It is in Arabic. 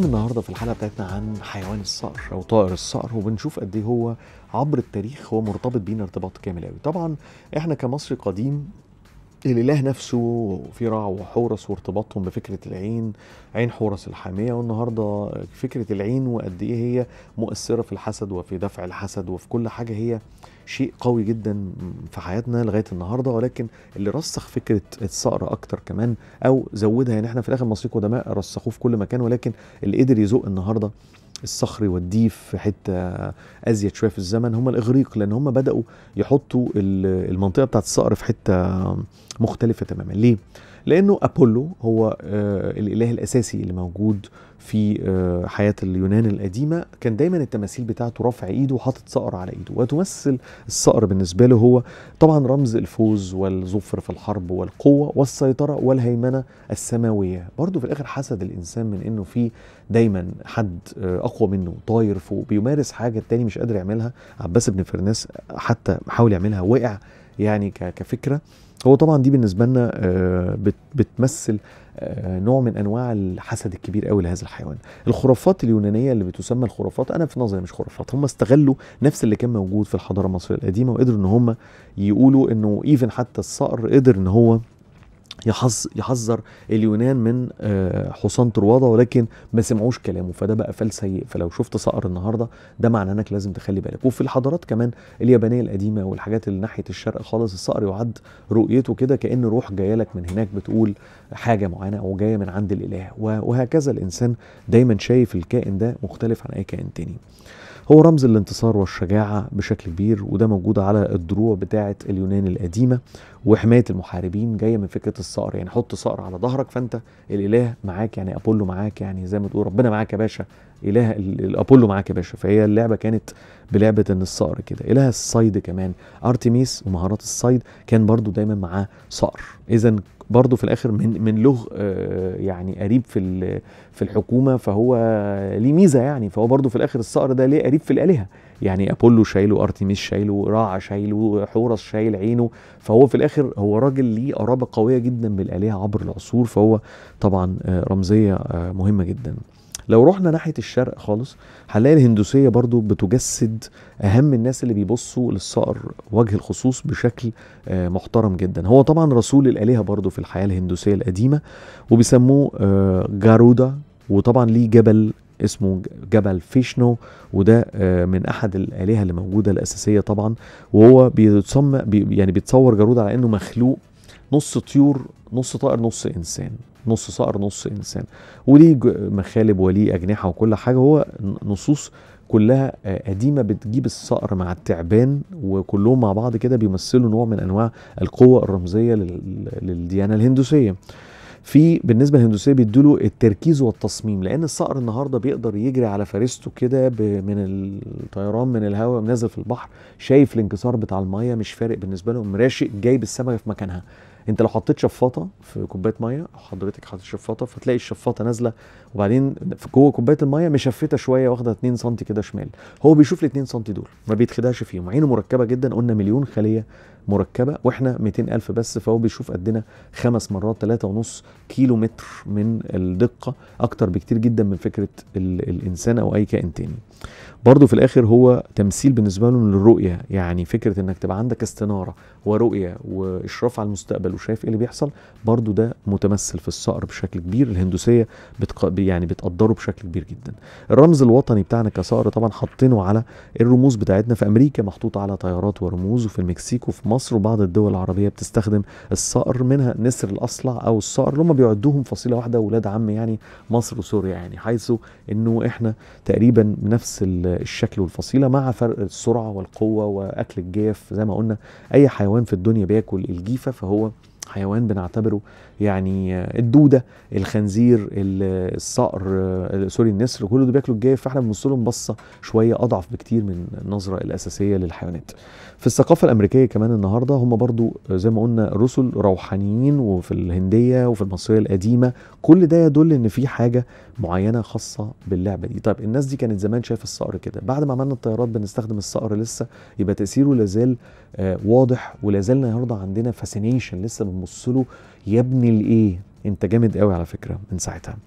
بنتكلم النهارده في الحلقه بتاعتنا عن حيوان الصقر او طائر الصقر وبنشوف قد ايه هو عبر التاريخ هو مرتبط بينا ارتباط كامل قوي طبعا احنا كمصري قديم الاله نفسه في رع وحورس وارتباطهم بفكره العين عين حورس الحاميه والنهارده فكره العين وقد ايه هي مؤثره في الحسد وفي دفع الحسد وفي كل حاجه هي شيء قوي جدا في حياتنا لغايه النهارده ولكن اللي رسخ فكره الصقر اكتر كمان او زودها يعني احنا في الاخر المصريين قدماء رسخوه في كل مكان ولكن اللي قدر يزق النهارده الصخر والديف في حته ازيد شويه في الزمن هم الاغريق لان هم بداوا يحطوا المنطقه بتاعت الصقر في حته مختلفه تماما ليه؟ لانه ابولو هو آه، الاله الاساسي اللي موجود في آه، حياه اليونان القديمه كان دايما التماثيل بتاعته رفع ايده وحاطط صقر على ايده وتمثل الصقر بالنسبه له هو طبعا رمز الفوز والظفر في الحرب والقوه والسيطره والهيمنه السماويه برضه في الاخر حسد الانسان من انه في دايما حد آه، اقوى منه طاير فوق بيمارس حاجه التاني مش قادر يعملها عباس بن فرناس حتى حاول يعملها وقع يعني كفكره هو طبعا دي بالنسبه لنا آه، بتمثل آه، نوع من انواع الحسد الكبير قوي لهذا الحيوان الخرافات اليونانيه اللي بتسمى الخرافات انا في نظري مش خرافات هم استغلوا نفس اللي كان موجود في الحضاره المصريه القديمه وقدروا ان هم يقولوا انه ايفن حتى الصقر قدر ان هو يحذر اليونان من آه، حصان طروادة ولكن ما سمعوش كلامه فده بقى فال سيء فلو شفت صقر النهارده ده معناه انك لازم تخلي بالك وفي الحضارات كمان اليابانيه القديمه والحاجات اللي ناحيه الشرق خالص الصقر يعد رؤيته كده كان روح جايه لك من هناك بتقول حاجه معينه او جايه من عند الاله وهكذا الانسان دايما شايف الكائن ده مختلف عن اي كائن تاني هو رمز الانتصار والشجاعة بشكل كبير وده موجود على الدروع بتاعة اليونان القديمة وحماية المحاربين جاية من فكرة الصقر يعني حط صقر على ظهرك فأنت الإله معاك يعني أبولو معاك يعني زي ما تقول ربنا معاك يا باشا إله الأبولو معاك يا باشا فهي اللعبة كانت بلعبة إن الصقر كده إله الصيد كمان أرتميس ومهارات الصيد كان برضو دايما معاه صقر إذا برضه في الاخر من من له آه، يعني قريب في في الحكومه فهو ليه ميزه يعني فهو برضه في الاخر الصقر ده ليه قريب في الالهه يعني ابولو شايله ارتميس شايله راع شايله حورس شايل عينه فهو في الاخر هو راجل ليه قرابه قويه جدا بالالهه عبر العصور فهو طبعا آه، رمزيه آه، مهمه جدا لو رحنا ناحيه الشرق خالص هنلاقي الهندوسيه برضو بتجسد اهم الناس اللي بيبصوا للصقر وجه الخصوص بشكل آه، محترم جدا هو طبعا رسول الالهه برضو في الحياه الهندوسيه القديمه وبيسموه آه، جارودا وطبعا ليه جبل اسمه جبل فيشنو وده آه، من احد الالهه اللي موجوده الاساسيه طبعا وهو بيتصم يعني بيتصور جارود على انه مخلوق نص طيور نص طائر نص انسان نص صقر نص انسان وليه مخالب وليه اجنحه وكل حاجه هو نصوص كلها قديمه بتجيب الصقر مع التعبان وكلهم مع بعض كده بيمثلوا نوع من انواع القوه الرمزيه للديانه الهندوسيه في بالنسبه للهندوسيه بيدوا التركيز والتصميم لان الصقر النهارده بيقدر يجري على فريسته كده من الطيران من الهواء نازل في البحر شايف الانكسار بتاع الميه مش فارق بالنسبه له راشق جايب السمكه في مكانها انت لو حطيت شفاطه في كوبايه ميه او حضرتك حاطط شفاطه فتلاقي الشفاطه نازله وبعدين في جوه كوبايه الميه مشفته شويه واخده 2 سم كده شمال هو بيشوف ال 2 سم دول ما بيتخدعش فيهم عينه مركبه جدا قلنا مليون خليه مركبه واحنا 200000 بس فهو بيشوف قدنا خمس مرات 3.5 كيلو متر من الدقه اكتر بكتير جدا من فكره الانسان او اي كائن تاني برضو في الاخر هو تمثيل بالنسبه لهم للرؤيه يعني فكره انك تبقى عندك استناره ورؤيه واشراف على المستقبل وشايف ايه اللي بيحصل برضو ده متمثل في الصقر بشكل كبير الهندوسيه بتق... يعني بتقدره بشكل كبير جدا الرمز الوطني بتاعنا كصقر طبعا حاطينه على الرموز بتاعتنا في امريكا محطوط على طيارات ورموز وفي المكسيك وفي مصر مصر وبعض الدول العربية بتستخدم الصقر منها نسر الأصلع أو الصقر اللي هم بيعدوهم فصيلة واحدة ولاد عم يعني مصر وسوريا يعني حيث إنه إحنا تقريبا نفس الشكل والفصيلة مع فرق السرعة والقوة وأكل الجيف زي ما قلنا أي حيوان في الدنيا بياكل الجيفة فهو حيوان بنعتبره يعني الدوده الخنزير الصقر آه، سوري النسر كل دول بياكلوا الجاف فاحنا بنبص لهم بصه شويه اضعف بكتير من النظره الاساسيه للحيوانات في الثقافه الامريكيه كمان النهارده هم برضو زي ما قلنا رسل روحانيين وفي الهنديه وفي المصريه القديمه كل ده يدل ان في حاجه معينه خاصه باللعبه دي طيب الناس دي كانت زمان شايفه الصقر كده بعد ما عملنا الطيارات بنستخدم الصقر لسه يبقى تاثيره لازال آه، واضح ولازال النهارده عندنا فاسينيشن لسه بتبص له يا ابني لايه انت جامد قوي على فكره من ساعتها